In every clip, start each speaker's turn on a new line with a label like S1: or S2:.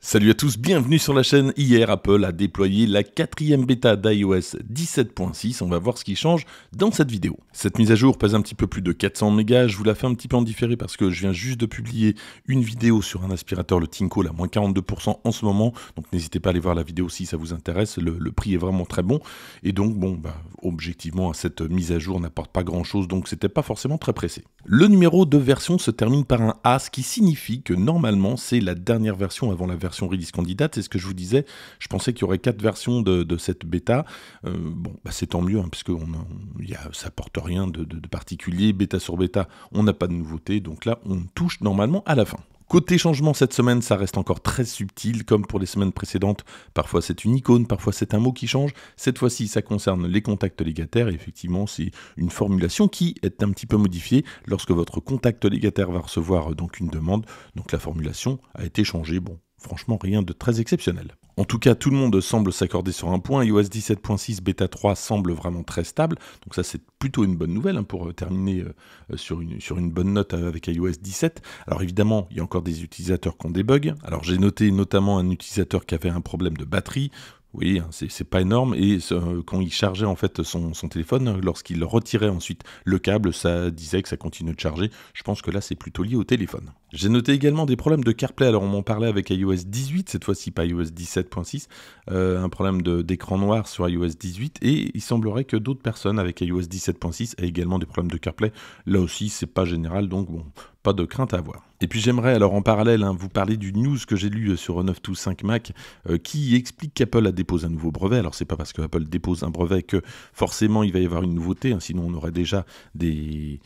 S1: Salut à tous, bienvenue sur la chaîne. Hier, Apple a déployé la quatrième bêta d'iOS 17.6. On va voir ce qui change dans cette vidéo. Cette mise à jour pèse un petit peu plus de 400 mégas. Je vous la fais un petit peu en différé parce que je viens juste de publier une vidéo sur un aspirateur, le Tinko, à moins 42% en ce moment. Donc n'hésitez pas à aller voir la vidéo si ça vous intéresse. Le, prix est vraiment très bon. Et donc, bon, bah, objectivement, cette mise à jour n'apporte pas grand chose. Donc c'était pas forcément très pressé. Le numéro de version se termine par un A, ce qui signifie que normalement, c'est la dernière version avant la version version release candidate. C'est ce que je vous disais. Je pensais qu'il y aurait quatre versions de, cette bêta. Euh, bon, bah c'est tant mieux, hein, parce on, y a, ça porte rien de, particulier. Bêta sur bêta, on n'a pas de nouveauté. Donc là, on touche normalement à la fin. Côté changement cette semaine, ça reste encore très subtil, comme pour les semaines précédentes. Parfois c'est une icône, parfois c'est un mot qui change. Cette fois-ci, ça concerne les contacts légataires. Et effectivement, c'est une formulation qui est un petit peu modifiée lorsque votre contact légataire va recevoir euh, donc une demande. Donc la formulation a été changée. Bon, franchement rien de très exceptionnel. En tout cas, tout le monde semble s'accorder sur un point. iOS 17.6 Beta 3 semble vraiment très stable. Donc ça, c'est plutôt une bonne nouvelle hein, pour euh, terminer euh, sur, une, sur une bonne note euh, avec iOS 17. Alors évidemment, il y a encore des utilisateurs qui ont des bugs. Alors j'ai noté notamment un utilisateur qui avait un problème de batterie. Oui, hein, c'est pas énorme. Et quand il chargeait en fait son, son téléphone, lorsqu'il retirait ensuite le câble, ça disait que ça continuait de charger. Je pense que là, c'est plutôt lié au téléphone. J'ai noté également des problèmes de CarPlay. Alors, on m'en parlait avec iOS 18, cette fois-ci pas iOS 17.6. Euh, un problème d'écran noir sur iOS 18. Et il semblerait que d'autres personnes avec iOS 17.6 aient également des problèmes de CarPlay. Là aussi, c'est pas général, donc bon, pas de crainte à avoir. Et puis j'aimerais alors en parallèle hein, vous parler du news que j'ai lu euh, sur 925 Mac euh, qui explique qu'Apple a déposé un nouveau brevet. Alors c'est pas parce que dépose un brevet que forcément il va y avoir une nouveauté, hein, sinon on aurait déjà des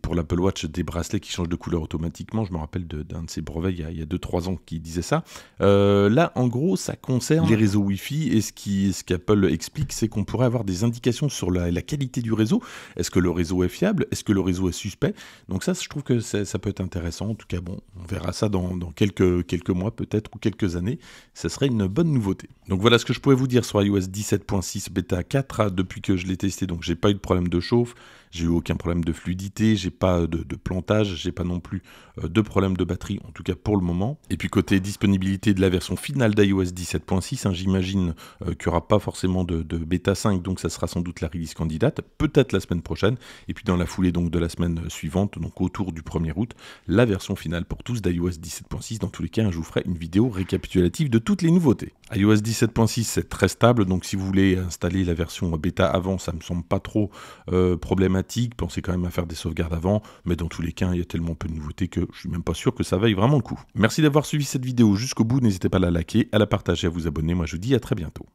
S1: pour l'Apple Watch des bracelets qui changent de couleur automatiquement. Je me rappelle d'un de, ses brevets il y a 2-3 ans qui disait ça. Euh, là, en gros, ça concerne les réseaux Wi-Fi et ce qu'Apple ce explique, c'est qu'on pourrait avoir des indications sur la, qualité du réseau. Est-ce que le réseau est fiable Est-ce que le réseau est suspect Donc ça, je trouve que ça peut être intéressant. En tout cas, bon, on verra ça dans, quelques, mois peut-être ou quelques années. Ça serait une bonne nouveauté. Donc voilà ce que je pouvais vous dire sur iOS 17.6 bêta 4 depuis que je l'ai testé. Donc j'ai pas eu de problème de chauffe, j'ai eu aucun problème de fluidité j'ai pas de, plantage, j'ai pas non plus euh, de problème de batterie, en tout cas pour le moment. Et puis côté disponibilité de la version finale d'iOS 17.6, hein, j'imagine euh, qu'il n'y aura pas forcément de, de bêta 5, donc ça sera sans doute la release candidate, peut-être la semaine prochaine, et puis dans la foulée donc de la semaine euh, suivante, donc autour du 1er août, la version finale pour tous d'iOS 17.6. Dans tous les cas, je vous ferai une vidéo récapitulative de toutes les nouveautés iOS 17.6 c'est très stable, donc si vous voulez installer la version bêta avant, ça me semble pas trop euh, problématique. Pensez quand même à faire des sauvegardes avant, mais dans tous les cas, il y a tellement peu de nouveautés que je ne suis même pas sûr que ça vaille vraiment le coup. Merci d'avoir suivi cette vidéo jusqu'au bout. N'hésitez pas à la liker, à la partager, à vous abonner. Moi, je vous dis à très bientôt.